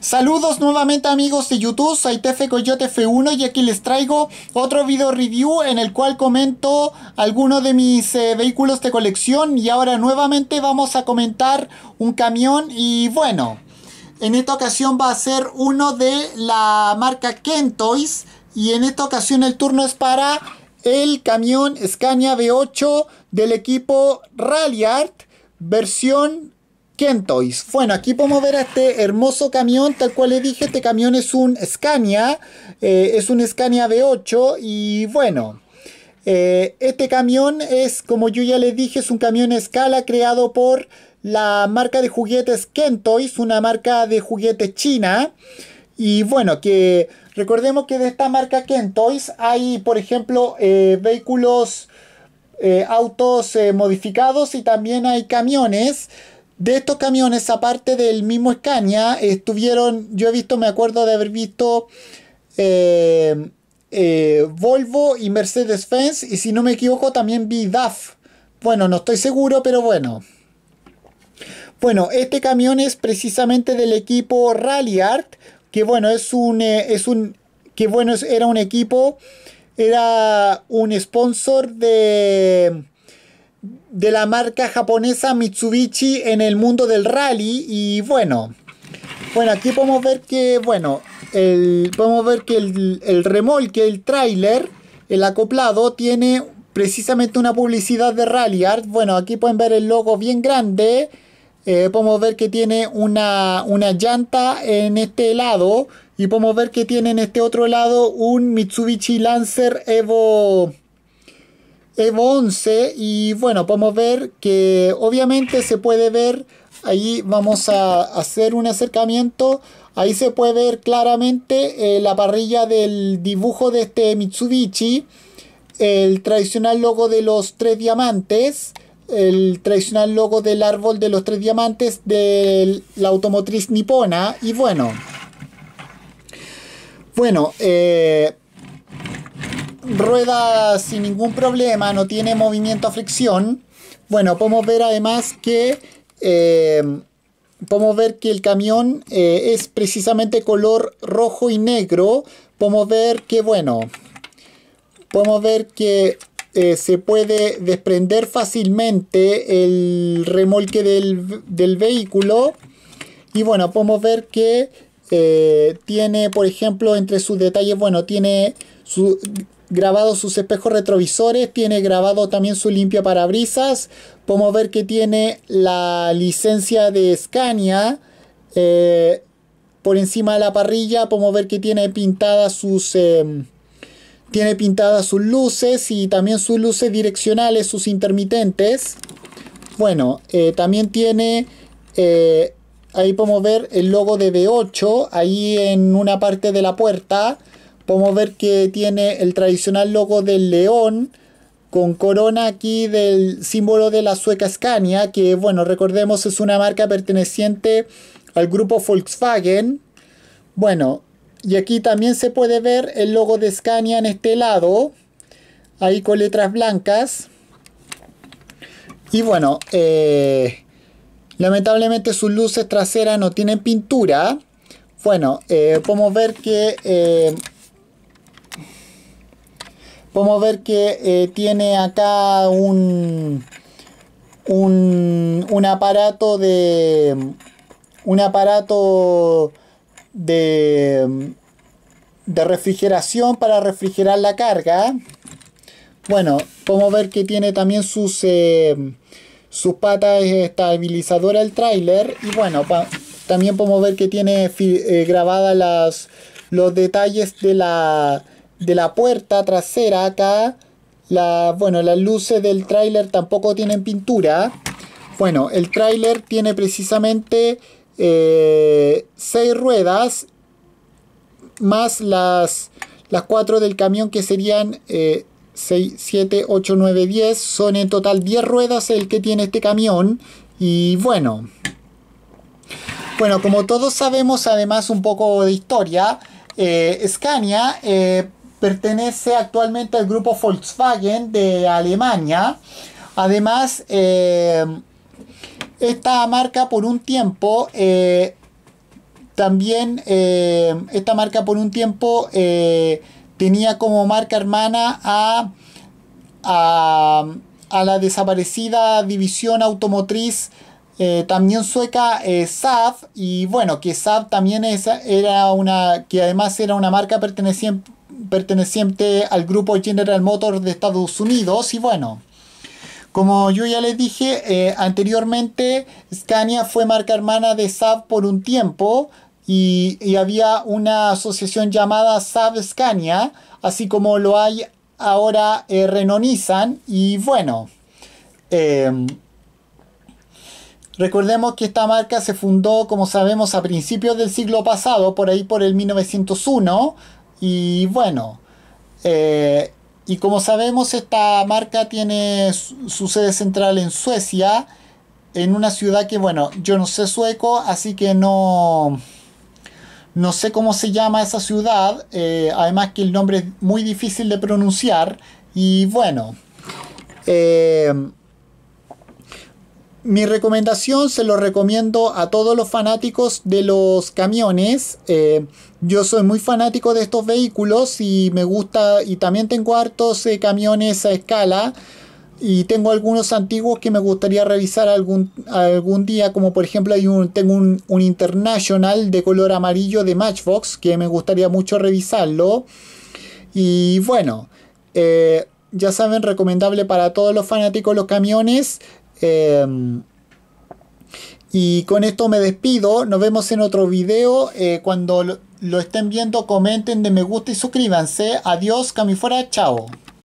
Saludos nuevamente amigos de YouTube, soy Coyote F1 y aquí les traigo otro video review en el cual comento algunos de mis eh, vehículos de colección y ahora nuevamente vamos a comentar un camión y bueno, en esta ocasión va a ser uno de la marca Kentoys y en esta ocasión el turno es para el camión Scania V8 del equipo Rallyart versión Kentoys. Bueno, aquí podemos ver a este hermoso camión, tal cual le dije, este camión es un Scania, eh, es un Scania V8 y bueno, eh, este camión es, como yo ya les dije, es un camión escala creado por la marca de juguetes Kentoys, una marca de juguetes china. Y bueno, que recordemos que de esta marca Kentoys hay, por ejemplo, eh, vehículos, autos modificados y también hay camiones. De estos camiones, aparte del mismo Scania, estuvieron, yo he visto, me acuerdo de haber visto eh, eh, Volvo y Mercedes-Benz, y si no me equivoco también vi DAF. Bueno, no estoy seguro, pero bueno. Bueno, este camión es precisamente del equipo Rallyart, que bueno, es un, eh, es un, que bueno, era un equipo, era un sponsor de de la marca japonesa Mitsubishi en el mundo del rally y bueno, bueno aquí podemos ver que bueno, el, podemos ver que el, el remolque, el tráiler, el acoplado tiene precisamente una publicidad de rally art Bueno, aquí pueden ver el logo bien grande. Eh, podemos ver que tiene una, una, llanta en este lado. Y podemos ver que tiene en este otro lado un Mitsubishi Lancer Evo EVO 11 y bueno, podemos ver que obviamente se puede ver, ahí vamos a hacer un acercamiento, ahí se puede ver claramente eh, la parrilla del dibujo de este Mitsubishi, el tradicional logo de los tres diamantes, el tradicional logo del árbol de los tres diamantes de la automotriz nipona y bueno, bueno, eh, rueda sin ningún problema, no tiene movimiento a fricción. Bueno, podemos ver además que eh, podemos ver que el camión eh, es precisamente color rojo y negro. Podemos ver que, bueno, podemos ver que eh, se puede desprender fácilmente el remolque del, del vehículo. Y bueno, podemos ver que tiene, por ejemplo, entre sus detalles, bueno, tiene su, grabado sus espejos retrovisores, tiene grabado también su limpia parabrisas. Podemos ver que tiene la licencia de Scania eh, por encima de la parrilla. Podemos ver que tiene pintadas sus... Em, tiene pintadas sus luces y también sus luces direccionales, sus intermitentes. Bueno, eh, también tiene, eh, ahí podemos ver el logo de B8, ahí en una parte de la puerta. Podemos ver que tiene el tradicional logo del león con corona aquí del símbolo de la sueca Scania, que bueno, recordemos es una marca perteneciente al grupo Volkswagen. Bueno, y aquí también se puede ver el logo de Scania en este lado, ahí con letras blancas. Y bueno, eh, lamentablemente sus luces traseras no tienen pintura. Bueno, eh, podemos ver que eh, podemos ver que eh, tiene acá un, un, aparato de un aparato de, de refrigeración para refrigerar la carga bueno podemos ver que tiene también sus eh, sus patas estabilizadoras el tráiler y bueno también podemos ver que tiene eh, grabadas las los detalles de la de la puerta trasera acá. La, bueno, las luces del tráiler tampoco tienen pintura. Bueno, el tráiler tiene precisamente 6 eh, ruedas más las, las cuatro del camión que serían 6, 7, 8, 9, 10. Son en total 10 ruedas el que tiene este camión. Y bueno. Bueno, como todos sabemos, además un poco de historia, eh, Scania eh, pertenece actualmente al grupo Volkswagen de Alemania. Además, eh, esta marca por un tiempo eh, también eh, esta marca por un tiempo tenía como marca hermana a, a, la desaparecida división automotriz también sueca Saab y bueno que Saab también era una que además era una marca perteneciente perteneciente al grupo General Motors de Estados Unidos. Y bueno, como yo ya les dije eh, anteriormente, Scania fue marca hermana de Saab por un tiempo y, había una asociación llamada Saab Scania, así como lo hay ahora eh, Renonizan. Y bueno, em, recordemos que esta marca se fundó, como sabemos, a principios del siglo pasado, por ahí por el 1901 y bueno, eh, y como sabemos, esta marca tiene su, sede central en Suecia, en una ciudad que, bueno, yo no sé sueco, así que no, no sé cómo se llama esa ciudad, eh, además que el nombre es muy difícil de pronunciar, y bueno, eh, mi recomendación se lo recomiendo a todos los fanáticos de los camiones. Eh, yo soy muy fanático de estos vehículos y me gusta y también tengo hartos eh, camiones a escala y tengo algunos antiguos que me gustaría revisar algún, algún día, como por ejemplo hay un, tengo un, International de color amarillo de Matchbox que me gustaría mucho revisarlo. Y bueno, eh, ya saben, recomendable para todos los fanáticos los camiones. Em, y con esto me despido. Nos vemos en otro video. Eh, cuando lo, estén viendo, comenten de me gusta y suscríbanse. Adiós, Camifora. Chao.